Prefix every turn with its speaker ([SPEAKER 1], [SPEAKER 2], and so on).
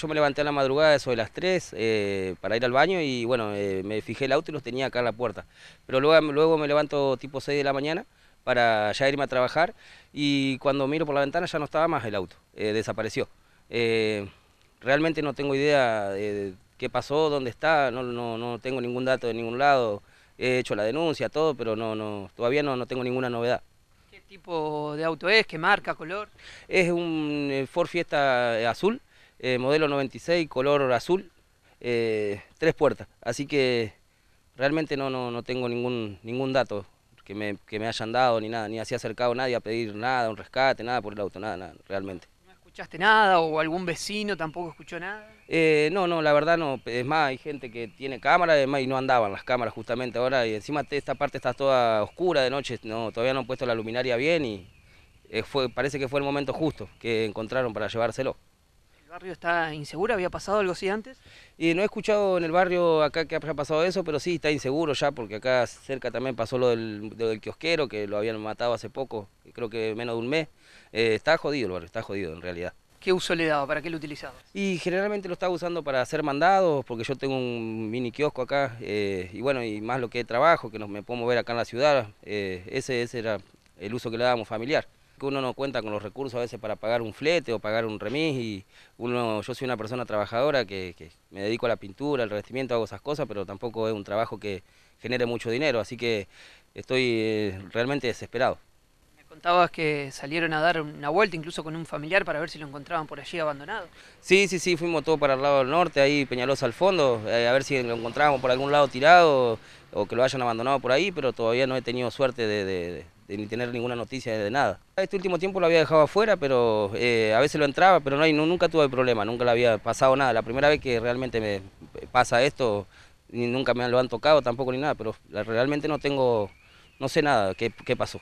[SPEAKER 1] yo me levanté a la madrugada eso de las 3 eh, para ir al baño y bueno, eh, me fijé el auto y los tenía acá en la puerta. Pero luego, luego me levanto tipo 6 de la mañana para ya irme a trabajar y cuando miro por la ventana ya no estaba más el auto, eh, desapareció. realmente no tengo idea de qué pasó, dónde está, no, no, tengo ningún dato de ningún lado, he hecho la denuncia, todo, pero no, no, todavía no, tengo ninguna novedad
[SPEAKER 2] ¿Qué tipo de auto es? ¿Qué marca, color?
[SPEAKER 1] Es un Ford Fiesta azul, eh, modelo 96, color azul, eh, tres puertas. Así que realmente no, no, no tengo ningún, ningún dato que me, hayan dado ni nada, ni así acercado nadie a pedir nada, un rescate, nada por el auto, nada, nada realmente.
[SPEAKER 2] ¿No escuchaste nada o algún vecino tampoco escuchó nada?
[SPEAKER 1] Eh, no, no, la verdad no. Es más, hay gente que tiene cámara además, y no andaban las cámaras justamente ahora. Y encima esta parte está toda oscura de noche, no, todavía no han puesto la luminaria bien y fue, parece que fue el momento justo que encontraron para llevárselo. ¿El barrio está inseguro? ¿Había pasado algo así antes? Y no he escuchado en el barrio acá que haya pasado eso, pero sí está inseguro ya, porque acá cerca también pasó lo del, kiosquero, que lo habían matado hace poco, creo que menos de un mes. Eh, está jodido el barrio, está jodido en realidad.
[SPEAKER 2] ¿Qué uso le daba? ¿Para qué lo utilizaba?
[SPEAKER 1] Y generalmente lo estaba usando para hacer mandados, porque yo tengo un mini kiosco acá, eh, y bueno, y más lo que trabajo, que no me puedo mover acá en la ciudad, eh, ese era el uso que le dábamos familiar que uno no cuenta con los recursos a veces para pagar un flete o pagar un remis y uno, yo soy una persona trabajadora que, me dedico a la pintura, al revestimiento, hago esas cosas, pero tampoco es un trabajo que genere mucho dinero, así que estoy eh, realmente desesperado.
[SPEAKER 2] Me contabas que salieron a dar una vuelta incluso con un familiar para ver si lo encontraban por allí abandonado.
[SPEAKER 1] Sí, sí, sí, fuimos todos para el lado del norte, ahí Peñalosa al fondo, eh, a ver si lo encontrábamos por algún lado tirado o que lo hayan abandonado por ahí, pero todavía no he tenido suerte de este, ni tener ninguna noticia de nada. Este último tiempo lo había dejado afuera, pero eh, a veces lo entraba, pero no, nunca tuve problema, nunca le había pasado nada. La primera vez que realmente me eh, pasa esto, ni nunca me lo han tocado tampoco ni nada, pero realmente no tengo, no sé nada qué pasó.